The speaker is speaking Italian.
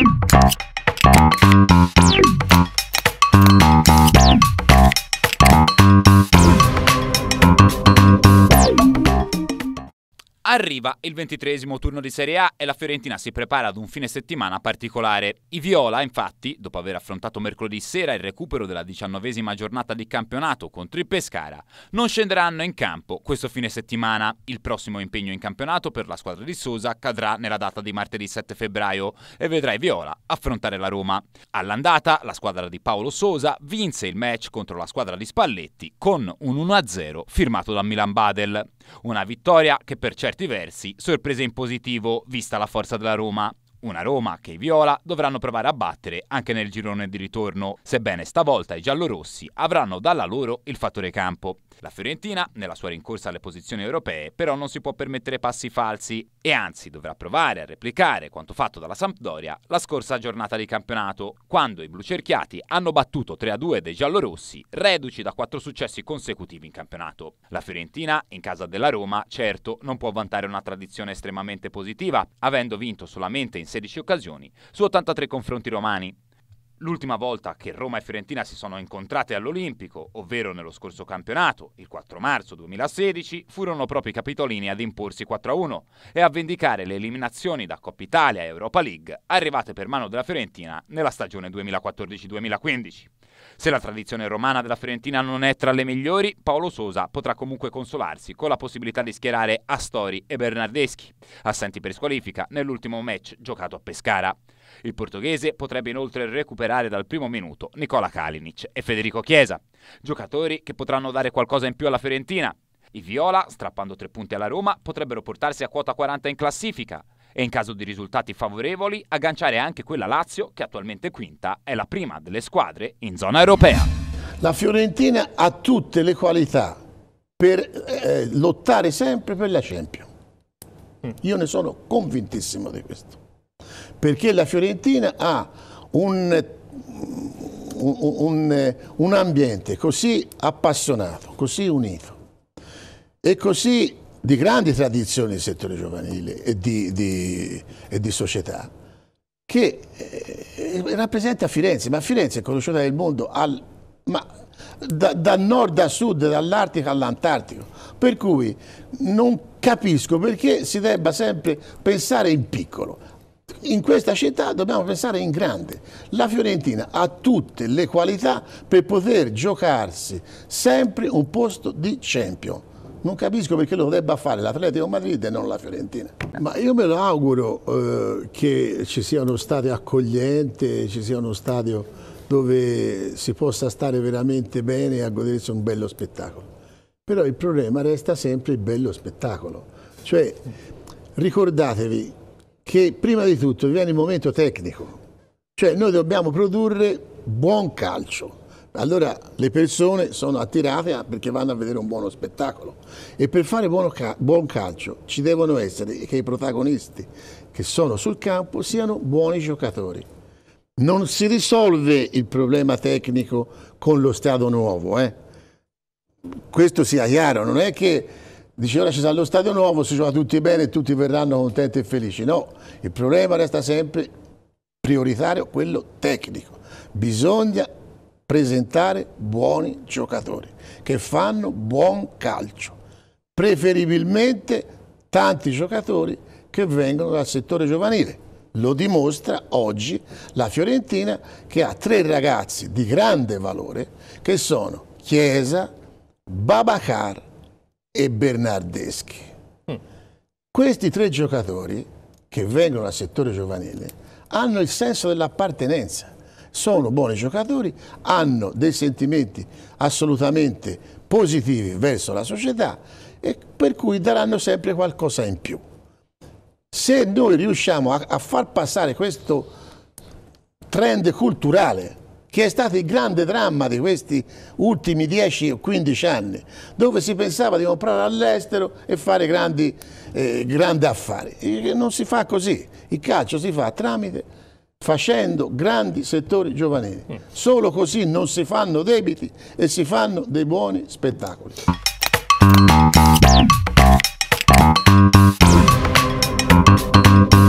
Bye. Arriva il ventitresimo turno di Serie A e la Fiorentina si prepara ad un fine settimana particolare. I Viola, infatti, dopo aver affrontato mercoledì sera il recupero della diciannovesima giornata di campionato contro il Pescara, non scenderanno in campo questo fine settimana. Il prossimo impegno in campionato per la squadra di Sosa cadrà nella data di martedì 7 febbraio e vedrà i Viola affrontare la Roma. All'andata, la squadra di Paolo Sosa vinse il match contro la squadra di Spalletti con un 1-0 firmato da Milan Badel. Una vittoria che per certi versi sorprese in positivo, vista la forza della Roma una Roma che i viola dovranno provare a battere anche nel girone di ritorno, sebbene stavolta i giallorossi avranno dalla loro il fattore campo. La Fiorentina, nella sua rincorsa alle posizioni europee, però non si può permettere passi falsi e anzi dovrà provare a replicare quanto fatto dalla Sampdoria la scorsa giornata di campionato, quando i blucerchiati hanno battuto 3-2 dei giallorossi, reduci da quattro successi consecutivi in campionato. La Fiorentina, in casa della Roma, certo non può vantare una tradizione estremamente positiva, avendo vinto solamente in 16 occasioni su 83 confronti romani. L'ultima volta che Roma e Fiorentina si sono incontrate all'Olimpico, ovvero nello scorso campionato, il 4 marzo 2016, furono proprio i capitolini ad imporsi 4-1 e a vendicare le eliminazioni da Coppa Italia e Europa League arrivate per mano della Fiorentina nella stagione 2014-2015. Se la tradizione romana della Fiorentina non è tra le migliori, Paolo Sosa potrà comunque consolarsi con la possibilità di schierare Astori e Bernardeschi, assenti per squalifica nell'ultimo match giocato a Pescara. Il portoghese potrebbe inoltre recuperare dal primo minuto Nicola Kalinic e Federico Chiesa, giocatori che potranno dare qualcosa in più alla Fiorentina. I Viola, strappando tre punti alla Roma, potrebbero portarsi a quota 40 in classifica e in caso di risultati favorevoli agganciare anche quella Lazio che attualmente quinta è la prima delle squadre in zona europea. La Fiorentina ha tutte le qualità per eh, lottare sempre per la Champions. Io ne sono convintissimo di questo. Perché la Fiorentina ha un, un, un, un ambiente così appassionato, così unito e così di grandi tradizioni del settore giovanile e di, di, e di società, che eh, rappresenta Firenze, ma Firenze è conosciuta nel mondo al, ma, da, da, nord a sud, dall'Artico all'Antartico, per cui non capisco perché si debba sempre pensare in piccolo. In questa città dobbiamo pensare in grande. La Fiorentina ha tutte le qualità per poter giocarsi sempre un posto di champion non capisco perché lo debba fare l'Atletico Madrid e non la Fiorentina. Ma io me lo auguro eh, che ci sia uno stadio accogliente, ci sia uno stadio dove si possa stare veramente bene e a godersi un bello spettacolo. Però il problema resta sempre il bello spettacolo. Cioè, ricordatevi che prima di tutto viene il momento tecnico. Cioè, noi dobbiamo produrre buon calcio allora le persone sono attirate perché vanno a vedere un buono spettacolo e per fare ca buon calcio ci devono essere che i protagonisti che sono sul campo siano buoni giocatori. Non si risolve il problema tecnico con lo stadio nuovo, eh? questo sia chiaro, non è che dice ora ci sarà lo stadio nuovo, si gioca tutti bene e tutti verranno contenti e felici, no, il problema resta sempre prioritario quello tecnico, bisogna presentare buoni giocatori che fanno buon calcio, preferibilmente tanti giocatori che vengono dal settore giovanile. Lo dimostra oggi la Fiorentina che ha tre ragazzi di grande valore che sono Chiesa, Babacar e Bernardeschi. Mm. Questi tre giocatori che vengono dal settore giovanile hanno il senso dell'appartenenza sono buoni giocatori, hanno dei sentimenti assolutamente positivi verso la società e per cui daranno sempre qualcosa in più. Se noi riusciamo a, a far passare questo trend culturale che è stato il grande dramma di questi ultimi 10 o 15 anni, dove si pensava di comprare all'estero e fare grandi, eh, grandi affari. E eh, non si fa così, il calcio si fa tramite facendo grandi settori giovanili. Mm. Solo così non si fanno debiti e si fanno dei buoni spettacoli. Thank you.